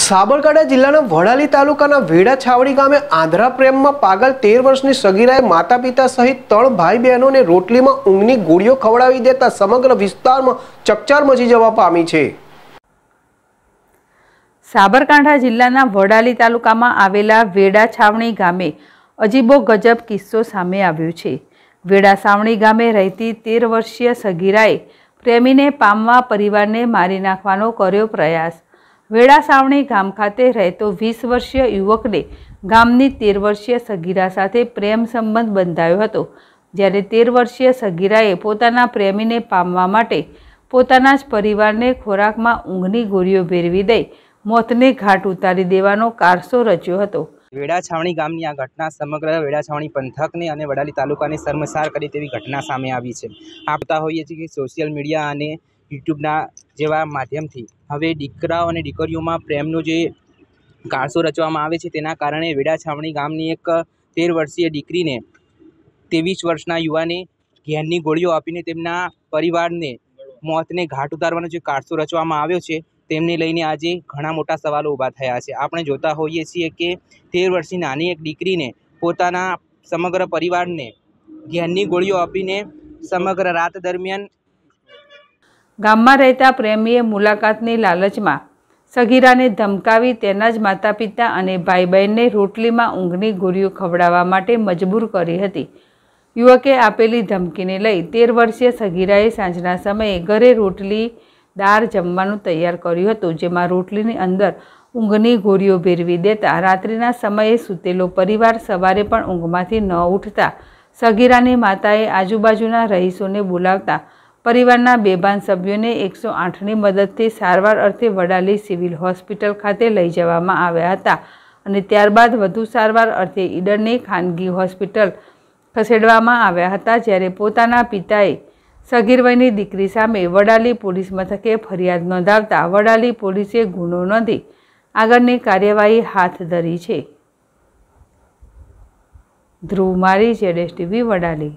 સાબરકાંઠા જિલ્લાના વડાલી તાલુકાના વેડા છાવડી ગામે આંધ્રા પ્રેમમાં પાગલ તેર વર્ષની સગીરાએ માતા પિતા સહિત ત્રણ ભાઈ બહેનોને રોટલીમાં ઊંઘની ગોળીઓ ખવડાવી દેતા સમગ્ર વિસ્તારમાં ચકચાર મચી જવા પામી છે સાબરકાંઠા જિલ્લાના વડાલી તાલુકામાં આવેલા વેડા છાવણી ગામે અજીબો ગજબ કિસ્સો સામે આવ્યો છે વેડા છાવણી ગામે રહેતી તેર વર્ષીય સગીરાએ પ્રેમીને પામવા પરિવારને મારી નાખવાનો કર્યો પ્રયાસ વેડા ગામ ખાતે રહેતો વીસ વર્ષીય યુવકને ગામની તેર વર્ષીય સગીરા સાથે પ્રેમ સંબંધ બંધાયો હતો જ્યારે તેર વર્ષીય સગીરાએ પોતાના પ્રેમીને પામવા માટે પોતાના જ પરિવારને ખોરાકમાં ઊંઘની ગોળીઓ ભેરવી દઈ મોતને ઘાટ ઉતારી દેવાનો કારસો રચ્યો હતો વેડા છાવણી ગામની આ ઘટના સમગ્ર વેડા છાવણી પંથકને અને વડાલી તાલુકાને શર્મસાર કરી તેવી ઘટના સામે આવી છે આપતા હોઈએ છીએ કે સોશિયલ મીડિયા અને યુટ્યુબના જેવા માધ્યમથી હવે દીકરાઓ અને દીકરીઓમાં પ્રેમનો જે કારસો રચવામાં આવે છે તેના કારણે વેડા છાવણી ગામની એક તેર વર્ષીય દીકરીને ત્રેવીસ વર્ષના યુવાને ઘેરની ગોળીઓ આપીને તેમના પરિવારને મોતને ઘાટ ઉતારવાનો જે કારસો રચવામાં આવ્યો છે તેમને લઈને આજે ઘણા મોટા સવાલો ઊભા થયા છે આપણે જોતા હોઈએ છીએ કે તેર વર્ષની નાની એક દીકરીને પોતાના સમગ્ર પરિવારને ઘેરની ગોળીઓ આપીને સમગ્ર રાત દરમિયાન ગામમાં રહેતા પ્રેમીએ મુલાકાતની લાલચમાં સગીરાને ધમકાવી તેના જ માતા પિતા અને ભાઈ બહેનને રોટલીમાં ઊંઘની ગોળીઓ ખવડાવવા માટે મજબૂર કરી હતી યુવકે આપેલી ધમકીને લઈ તેર વર્ષીય સગીરાએ સાંજના સમયે ઘરે રોટલી દાળ જમવાનું તૈયાર કર્યું હતું જેમાં રોટલીની અંદર ઊંઘની ગોળીઓ ભેરવી દેતા રાત્રિના સમયે સૂતેલો પરિવાર સવારે પણ ઊંઘમાંથી ન ઉઠતા સગીરાની માતાએ આજુબાજુના રહીશોને બોલાવતા પરિવારના બેભાન સભ્યોને એકસો આઠની મદદથી સારવાર અર્થે વડાલી સિવિલ હોસ્પિટલ ખાતે લઈ જવામાં આવ્યા હતા અને ત્યારબાદ વધુ સારવાર અર્થે ઈડરની ખાનગી હોસ્પિટલ ખસેડવામાં આવ્યા હતા જ્યારે પોતાના પિતાએ સગીર વયની દીકરી સામે વડાલી પોલીસ મથકે ફરિયાદ નોંધાવતા વડાલી પોલીસે ગુનો નોંધી આગળની કાર્યવાહી હાથ ધરી છે ધ્રુવ મારી જેડેશ ટીવી વડાલી